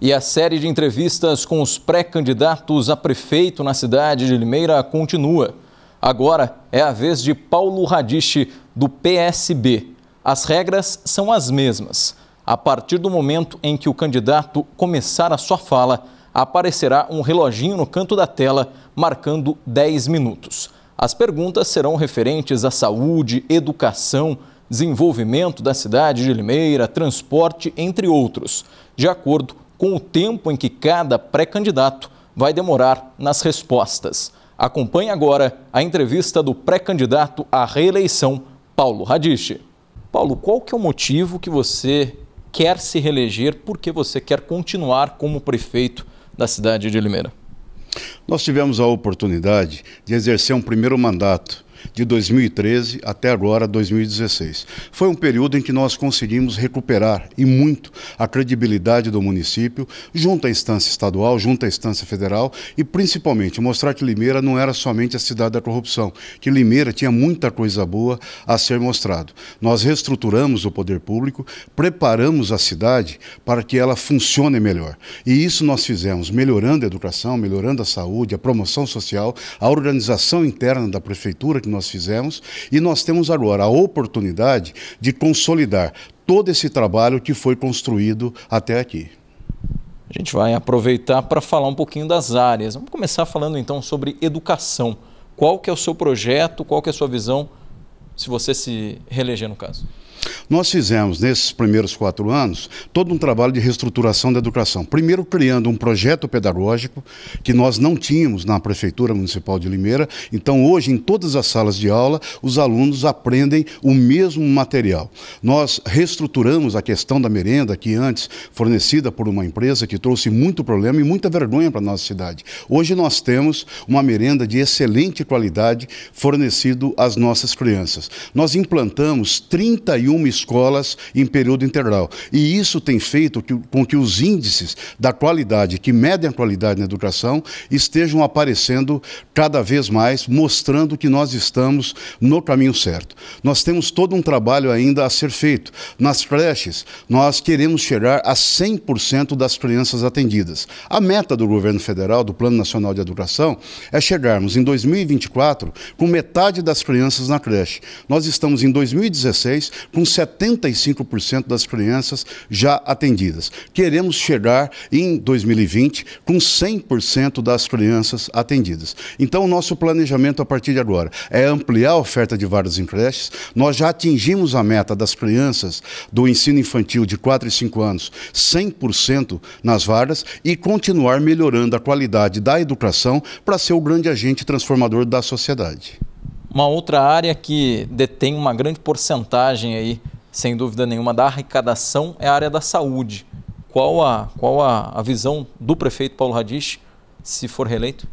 E a série de entrevistas com os pré-candidatos a prefeito na cidade de Limeira continua. Agora é a vez de Paulo Radiche, do PSB. As regras são as mesmas. A partir do momento em que o candidato começar a sua fala, aparecerá um reloginho no canto da tela marcando 10 minutos. As perguntas serão referentes à saúde, educação, desenvolvimento da cidade de Limeira, transporte, entre outros, de acordo com o tempo em que cada pré-candidato vai demorar nas respostas. Acompanhe agora a entrevista do pré-candidato à reeleição, Paulo Radice. Paulo, qual que é o motivo que você quer se reeleger, porque você quer continuar como prefeito da cidade de Limeira? Nós tivemos a oportunidade de exercer um primeiro mandato de 2013 até agora 2016. Foi um período em que nós conseguimos recuperar e muito a credibilidade do município junto à instância estadual, junto à instância federal e principalmente mostrar que Limeira não era somente a cidade da corrupção, que Limeira tinha muita coisa boa a ser mostrado. Nós reestruturamos o poder público, preparamos a cidade para que ela funcione melhor. E isso nós fizemos melhorando a educação, melhorando a saúde, a promoção social, a organização interna da prefeitura que que nós fizemos e nós temos agora a oportunidade de consolidar todo esse trabalho que foi construído até aqui. A gente vai aproveitar para falar um pouquinho das áreas. Vamos começar falando então sobre educação. Qual que é o seu projeto, qual que é a sua visão, se você se reeleger no caso? Nós fizemos, nesses primeiros quatro anos, todo um trabalho de reestruturação da educação. Primeiro, criando um projeto pedagógico que nós não tínhamos na Prefeitura Municipal de Limeira. Então, hoje, em todas as salas de aula, os alunos aprendem o mesmo material. Nós reestruturamos a questão da merenda, que antes fornecida por uma empresa que trouxe muito problema e muita vergonha para a nossa cidade. Hoje, nós temos uma merenda de excelente qualidade fornecido às nossas crianças. Nós implantamos 31 escolas em período integral. E isso tem feito com que os índices da qualidade, que medem a qualidade na educação, estejam aparecendo cada vez mais, mostrando que nós estamos no caminho certo. Nós temos todo um trabalho ainda a ser feito. Nas creches, nós queremos chegar a 100% das crianças atendidas. A meta do governo federal, do Plano Nacional de Educação, é chegarmos em 2024 com metade das crianças na creche. Nós estamos em 2016 com 70 75% das crianças já atendidas. Queremos chegar em 2020 com 100% das crianças atendidas. Então, o nosso planejamento a partir de agora é ampliar a oferta de vagas em creches. Nós já atingimos a meta das crianças do ensino infantil de 4 e 5 anos, 100% nas vagas e continuar melhorando a qualidade da educação para ser o grande agente transformador da sociedade. Uma outra área que detém uma grande porcentagem aí sem dúvida nenhuma, da arrecadação é a área da saúde. Qual a, qual a, a visão do prefeito Paulo Radich, se for reeleito?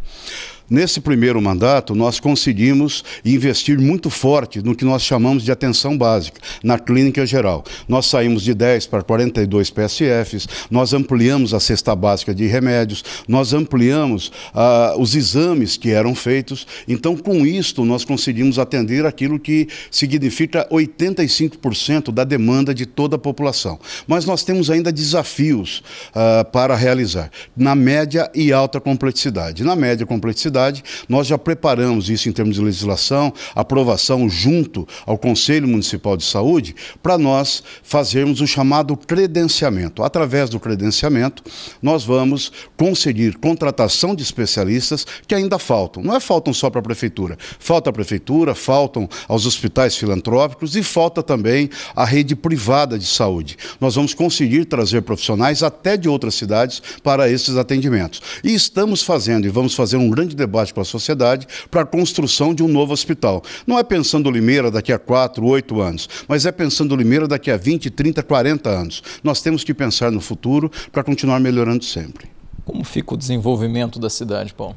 Nesse primeiro mandato, nós conseguimos investir muito forte no que nós chamamos de atenção básica, na clínica geral. Nós saímos de 10 para 42 PSFs, nós ampliamos a cesta básica de remédios, nós ampliamos ah, os exames que eram feitos. Então, com isto, nós conseguimos atender aquilo que significa 85% da demanda de toda a população. Mas nós temos ainda desafios ah, para realizar, na média e alta complexidade. Na média complexidade, nós já preparamos isso em termos de legislação, aprovação junto ao Conselho Municipal de Saúde, para nós fazermos o chamado credenciamento. Através do credenciamento, nós vamos conseguir contratação de especialistas que ainda faltam. Não é faltam só para a prefeitura, falta a prefeitura, faltam aos hospitais filantrópicos e falta também a rede privada de saúde. Nós vamos conseguir trazer profissionais até de outras cidades para esses atendimentos. E estamos fazendo e vamos fazer um grande debate com a sociedade para a construção de um novo hospital. Não é pensando Limeira daqui a 4, 8 anos, mas é pensando Limeira daqui a 20, 30, 40 anos. Nós temos que pensar no futuro para continuar melhorando sempre. Como fica o desenvolvimento da cidade, Paulo?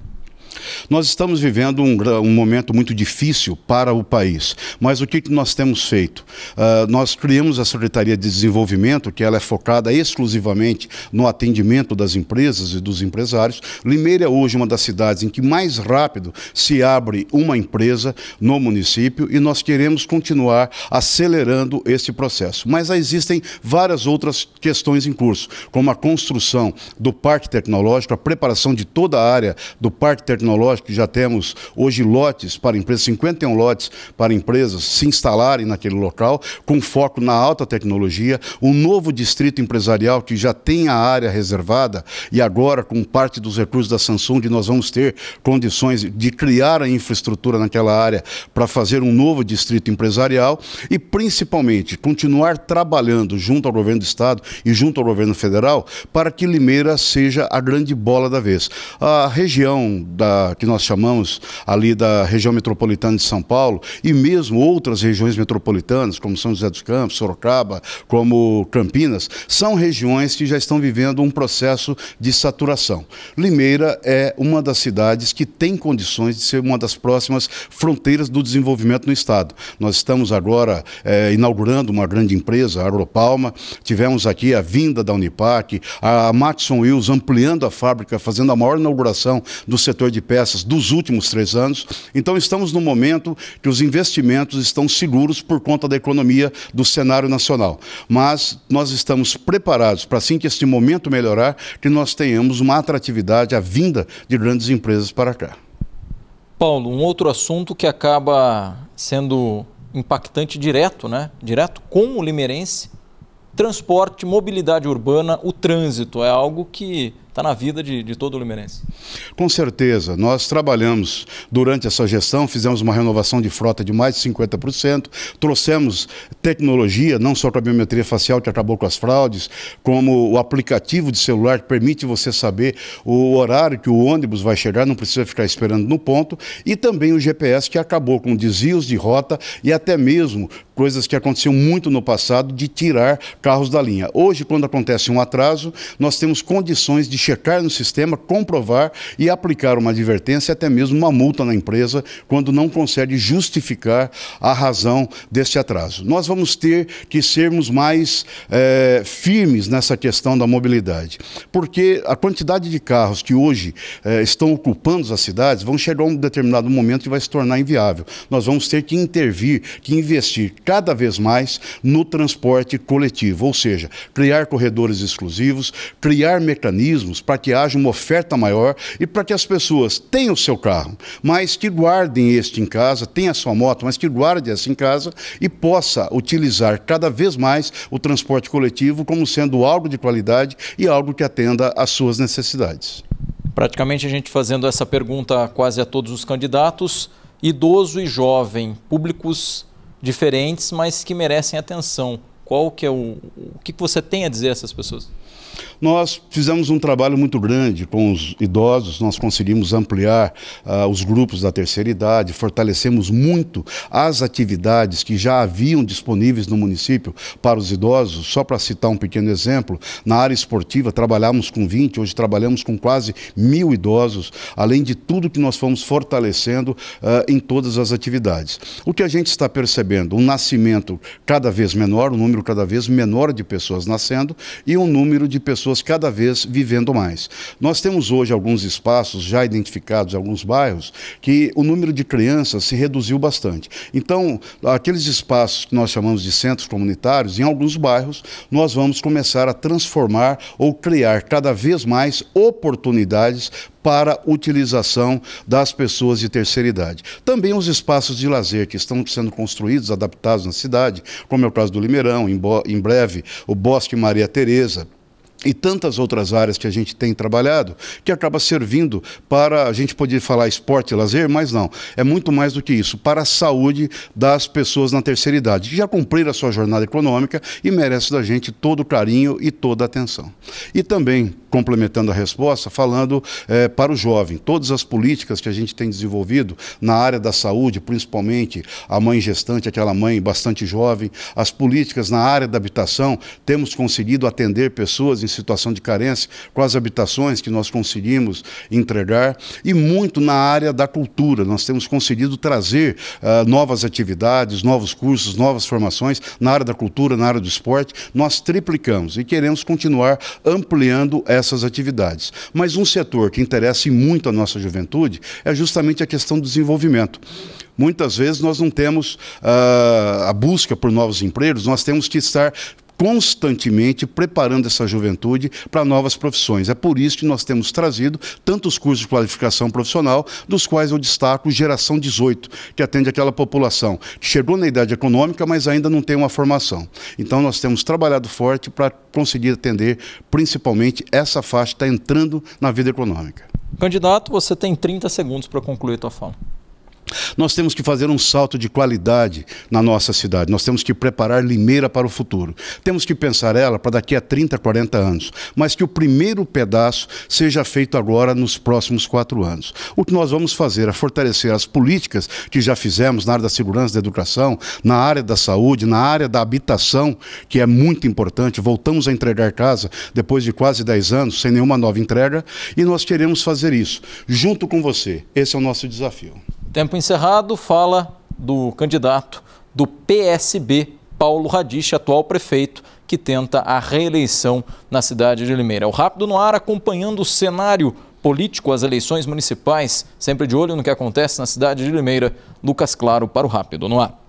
Nós estamos vivendo um, um momento muito difícil para o país, mas o que, que nós temos feito? Uh, nós criamos a Secretaria de Desenvolvimento, que ela é focada exclusivamente no atendimento das empresas e dos empresários. Limeira é hoje uma das cidades em que mais rápido se abre uma empresa no município e nós queremos continuar acelerando esse processo. Mas existem várias outras questões em curso, como a construção do parque tecnológico, a preparação de toda a área do parque tecnológico que já temos hoje lotes para empresas, 51 lotes para empresas se instalarem naquele local, com foco na alta tecnologia, um novo distrito empresarial que já tem a área reservada e agora com parte dos recursos da Samsung nós vamos ter condições de criar a infraestrutura naquela área para fazer um novo distrito empresarial e principalmente continuar trabalhando junto ao governo do estado e junto ao governo federal para que Limeira seja a grande bola da vez. A região da que nós chamamos ali da região metropolitana de São Paulo, e mesmo outras regiões metropolitanas, como São José dos Campos, Sorocaba, como Campinas, são regiões que já estão vivendo um processo de saturação. Limeira é uma das cidades que tem condições de ser uma das próximas fronteiras do desenvolvimento no Estado. Nós estamos agora é, inaugurando uma grande empresa, a Agropalma, tivemos aqui a vinda da Unipac, a Matson Wills ampliando a fábrica, fazendo a maior inauguração do setor de pesca dessas dos últimos três anos. Então, estamos num momento que os investimentos estão seguros por conta da economia do cenário nacional. Mas nós estamos preparados para, assim que este momento melhorar, que nós tenhamos uma atratividade, à vinda de grandes empresas para cá. Paulo, um outro assunto que acaba sendo impactante direto, né? Direto com o limeirense, transporte, mobilidade urbana, o trânsito é algo que está na vida de, de todo o Luminense. Com certeza. Nós trabalhamos durante essa gestão, fizemos uma renovação de frota de mais de 50%, trouxemos tecnologia, não só para a biometria facial que acabou com as fraudes, como o aplicativo de celular que permite você saber o horário que o ônibus vai chegar, não precisa ficar esperando no ponto, e também o GPS que acabou com desvios de rota e até mesmo coisas que aconteciam muito no passado de tirar carros da linha. Hoje, quando acontece um atraso, nós temos condições de checar no sistema, comprovar e aplicar uma advertência, até mesmo uma multa na empresa, quando não consegue justificar a razão deste atraso. Nós vamos ter que sermos mais é, firmes nessa questão da mobilidade, porque a quantidade de carros que hoje é, estão ocupando as cidades vão chegar a um determinado momento e vai se tornar inviável. Nós vamos ter que intervir, que investir cada vez mais no transporte coletivo, ou seja, criar corredores exclusivos, criar mecanismos para que haja uma oferta maior e para que as pessoas tenham o seu carro, mas que guardem este em casa, tenha a sua moto, mas que guarde essa em casa e possa utilizar cada vez mais o transporte coletivo como sendo algo de qualidade e algo que atenda às suas necessidades. Praticamente a gente fazendo essa pergunta quase a todos os candidatos, idoso e jovem, públicos diferentes, mas que merecem atenção. Qual que é o, o que você tem a dizer a essas pessoas? Nós fizemos um trabalho muito grande com os idosos, nós conseguimos ampliar uh, os grupos da terceira idade, fortalecemos muito as atividades que já haviam disponíveis no município para os idosos. Só para citar um pequeno exemplo, na área esportiva trabalhamos com 20, hoje trabalhamos com quase mil idosos, além de tudo que nós fomos fortalecendo uh, em todas as atividades. O que a gente está percebendo? Um nascimento cada vez menor, um número cada vez menor de pessoas nascendo e um número de pessoas pessoas cada vez vivendo mais. Nós temos hoje alguns espaços já identificados, alguns bairros, que o número de crianças se reduziu bastante. Então, aqueles espaços que nós chamamos de centros comunitários, em alguns bairros, nós vamos começar a transformar ou criar cada vez mais oportunidades para utilização das pessoas de terceira idade. Também os espaços de lazer que estão sendo construídos, adaptados na cidade, como é o caso do Limeirão, em, em breve o Bosque Maria Tereza, e tantas outras áreas que a gente tem trabalhado, que acaba servindo para a gente poder falar esporte e lazer, mas não, é muito mais do que isso, para a saúde das pessoas na terceira idade, que já cumpriram a sua jornada econômica e merece da gente todo o carinho e toda a atenção. E também, complementando a resposta, falando é, para o jovem, todas as políticas que a gente tem desenvolvido na área da saúde, principalmente a mãe gestante, aquela mãe bastante jovem, as políticas na área da habitação, temos conseguido atender pessoas em em situação de carência, quais habitações que nós conseguimos entregar, e muito na área da cultura. Nós temos conseguido trazer uh, novas atividades, novos cursos, novas formações na área da cultura, na área do esporte. Nós triplicamos e queremos continuar ampliando essas atividades. Mas um setor que interessa muito a nossa juventude é justamente a questão do desenvolvimento. Muitas vezes nós não temos uh, a busca por novos empregos, nós temos que estar constantemente preparando essa juventude para novas profissões. É por isso que nós temos trazido tantos cursos de qualificação profissional, dos quais eu destaco Geração 18, que atende aquela população que chegou na idade econômica, mas ainda não tem uma formação. Então nós temos trabalhado forte para conseguir atender principalmente essa faixa que está entrando na vida econômica. Candidato, você tem 30 segundos para concluir a sua fala. Nós temos que fazer um salto de qualidade na nossa cidade. Nós temos que preparar Limeira para o futuro. Temos que pensar ela para daqui a 30, 40 anos. Mas que o primeiro pedaço seja feito agora nos próximos quatro anos. O que nós vamos fazer é fortalecer as políticas que já fizemos na área da segurança, da educação, na área da saúde, na área da habitação, que é muito importante. Voltamos a entregar casa depois de quase 10 anos, sem nenhuma nova entrega. E nós queremos fazer isso junto com você. Esse é o nosso desafio. Tempo encerrado fala do candidato do PSB, Paulo Radich, atual prefeito, que tenta a reeleição na cidade de Limeira. O Rápido no Ar acompanhando o cenário político, as eleições municipais, sempre de olho no que acontece na cidade de Limeira. Lucas Claro para o Rápido no Ar.